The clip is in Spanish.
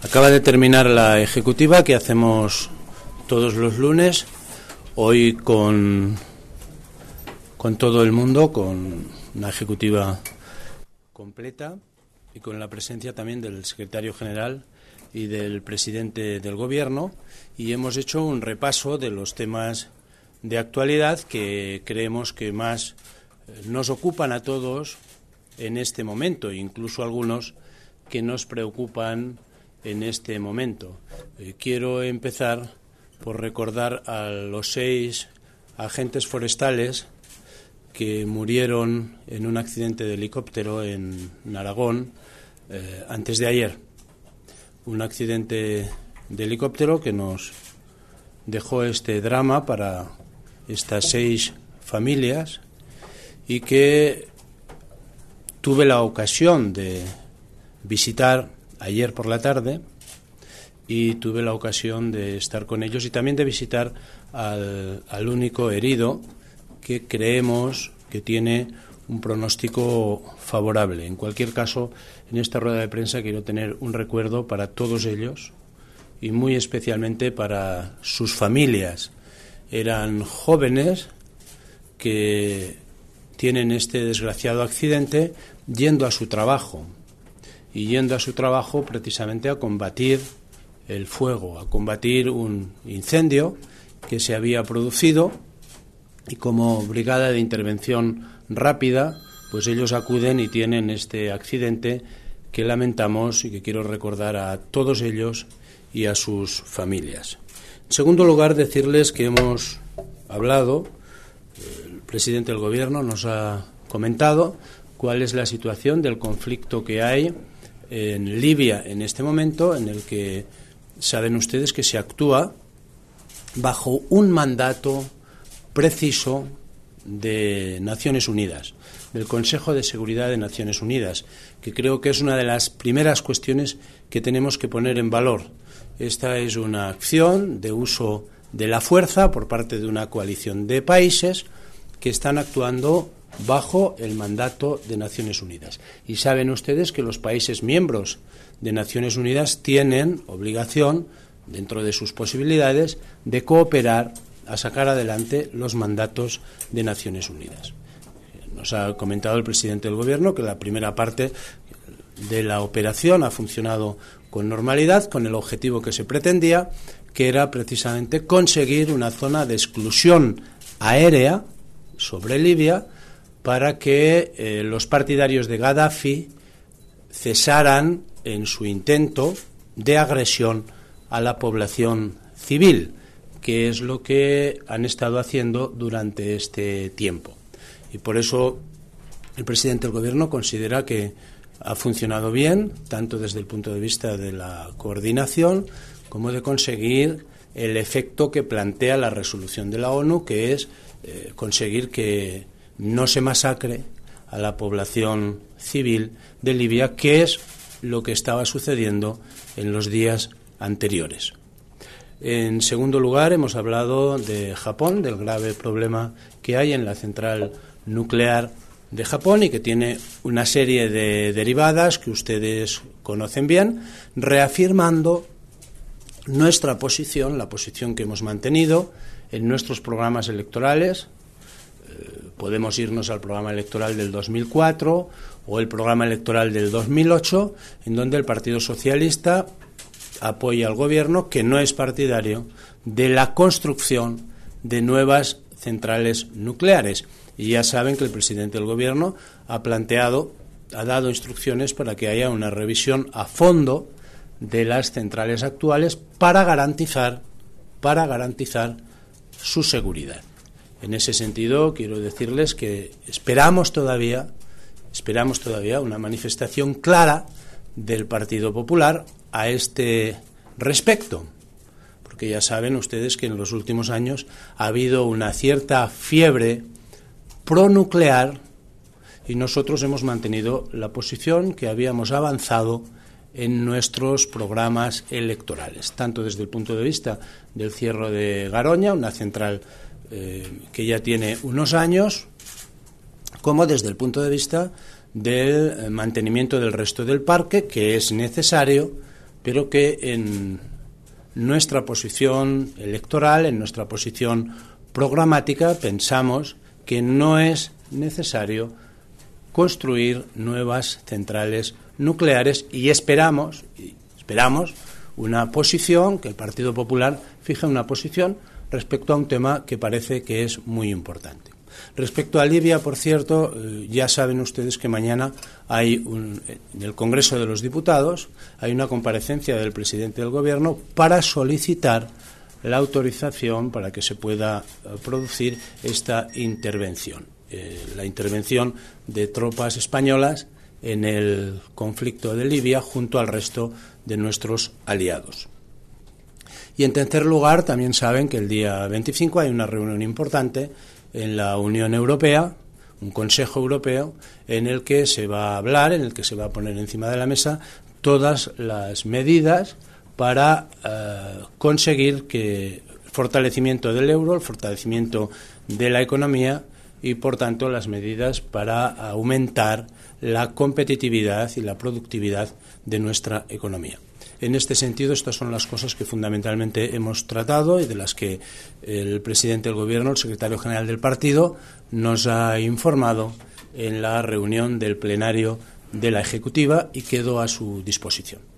Acaba de terminar la ejecutiva que hacemos todos los lunes, hoy con, con todo el mundo, con una ejecutiva completa y con la presencia también del secretario general y del presidente del gobierno y hemos hecho un repaso de los temas de actualidad que creemos que más eh, nos ocupan a todos en este momento, incluso algunos que nos preocupan en este momento. Eh, quiero empezar por recordar a los seis agentes forestales que murieron en un accidente de helicóptero en Aragón eh, antes de ayer. Un accidente de helicóptero que nos dejó este drama para estas seis familias y que tuve la ocasión de visitar ayer por la tarde y tuve la ocasión de estar con ellos y también de visitar al, único herido que creemos que tiene un pronóstico favorable. En cualquier caso, en esta rueda de prensa quiero tener un recuerdo para todos ellos y muy especialmente para sus familias. Eran jóvenes que tienen este desgraciado accidente yendo a su trabajo y yendo a su trabajo precisamente a combatir el fuego, a combatir un incendio que se había producido y como brigada de intervención rápida, pues ellos acuden y tienen este accidente que lamentamos y que quiero recordar a todos ellos y a sus familias. En segundo lugar, decirles que hemos hablado, el presidente del Gobierno nos ha comentado cuál es la situación del conflicto que hay en Libia en este momento, en el que saben ustedes que se actúa bajo un mandato preciso de Naciones Unidas, del Consejo de Seguridad de Naciones Unidas, que creo que es una de las primeras cuestiones que tenemos que poner en valor. Esta es una acción de uso de la fuerza por parte de una coalición de países que están actuando bajo el mandato de Naciones Unidas. Y saben ustedes que los países miembros de Naciones Unidas tienen obligación, dentro de sus posibilidades, de cooperar a sacar adelante los mandatos de Naciones Unidas. Nos ha comentado el presidente del Gobierno que la primera parte de la operación ha funcionado con normalidad, con el objetivo que se pretendía, que era precisamente conseguir una zona de exclusión aérea sobre Libia, para que eh, los partidarios de Gaddafi cesaran en su intento de agresión a la población civil, que es lo que han estado haciendo durante este tiempo. Y por eso el presidente del Gobierno considera que ha funcionado bien, tanto desde el punto de vista de la coordinación como de conseguir el efecto que plantea la resolución de la ONU, que es eh, conseguir que no se masacre a la población civil de Libia, que es lo que estaba sucediendo en los días anteriores. En segundo lugar, hemos hablado de Japón, del grave problema que hay en la central nuclear de Japón y que tiene una serie de derivadas que ustedes conocen bien, reafirmando nuestra posición, la posición que hemos mantenido en nuestros programas electorales Podemos irnos al programa electoral del 2004 o el programa electoral del 2008, en donde el Partido Socialista apoya al gobierno que no es partidario de la construcción de nuevas centrales nucleares. Y ya saben que el presidente del gobierno ha planteado, ha dado instrucciones para que haya una revisión a fondo de las centrales actuales para garantizar, para garantizar su seguridad. En ese sentido, quiero decirles que esperamos todavía, esperamos todavía una manifestación clara del Partido Popular a este respecto, porque ya saben ustedes que en los últimos años ha habido una cierta fiebre pronuclear y nosotros hemos mantenido la posición que habíamos avanzado en nuestros programas electorales, tanto desde el punto de vista del cierre de Garoña, una central eh, que ya tiene unos años, como desde el punto de vista del eh, mantenimiento del resto del parque, que es necesario, pero que en nuestra posición electoral, en nuestra posición programática, pensamos que no es necesario construir nuevas centrales nucleares y esperamos, esperamos una posición, que el Partido Popular fije una posición respecto a un tema que parece que es muy importante. Respecto a Libia, por cierto, eh, ya saben ustedes que mañana hay en el Congreso de los Diputados hay una comparecencia del presidente del Gobierno para solicitar la autorización para que se pueda eh, producir esta intervención. Eh, la intervención de tropas españolas en el conflicto de Libia junto al resto de nuestros aliados. Y en tercer lugar, también saben que el día 25 hay una reunión importante en la Unión Europea, un Consejo Europeo, en el que se va a hablar, en el que se va a poner encima de la mesa todas las medidas para eh, conseguir que el fortalecimiento del euro, el fortalecimiento de la economía y por tanto las medidas para aumentar la competitividad y la productividad de nuestra economía. En este sentido, estas son las cosas que fundamentalmente hemos tratado y de las que el presidente del Gobierno, el secretario general del partido, nos ha informado en la reunión del plenario de la Ejecutiva y quedó a su disposición.